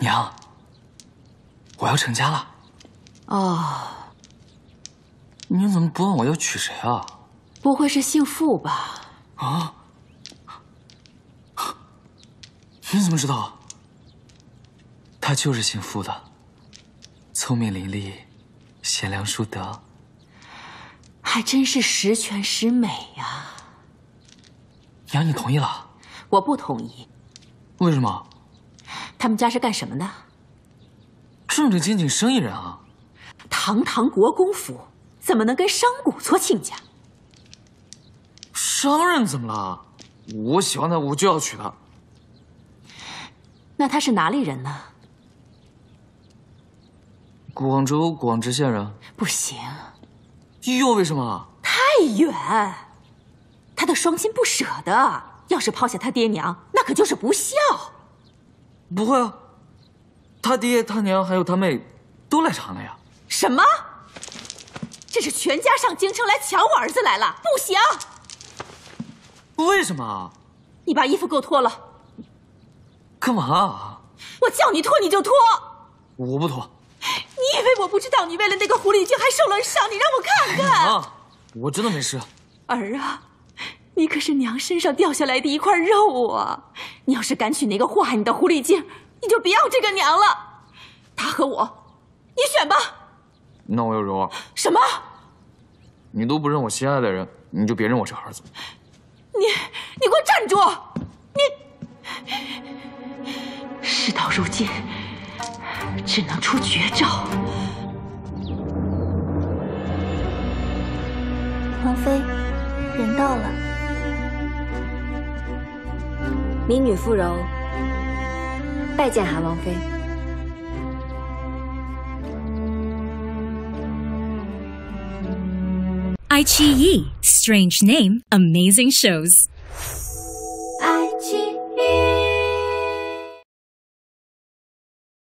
娘，我要成家了。哦，你怎么不问我要娶谁啊？不会是姓傅吧？啊？你怎么知道？他就是姓傅的，聪明伶俐，贤良淑德，还真是十全十美呀。娘，你同意了？我不同意。为什么？他们家是干什么的？正正经经生意人啊！堂堂国公府怎么能跟商贾做亲家？商人怎么了？我喜欢他，我就要娶他。那他是哪里人呢？广州广直县人。不行。又为什么？太远。他的双亲不舍得，要是抛下他爹娘，那可就是不孝。不会啊，他爹、他娘还有他妹，都来查了呀。什么？这是全家上京城来抢我儿子来了？不行！为什么？你把衣服给我脱了。干嘛？我叫你脱你就脱。我不脱。你以为我不知道你为了那个狐狸精还受了伤？你让我看看。啊，我真的没事。儿啊。你可是娘身上掉下来的一块肉啊！你要是敢娶那个祸害你的狐狸精，你就不要这个娘了。她和我，你选吧。那我有柔儿。什么？你都不认我心爱的人，你就别认我这个儿子。你，你给我站住！你，事到如今，只能出绝招。王妃，人到了。民女富柔，拜见韩王妃。Ichi strange name，amazing shows。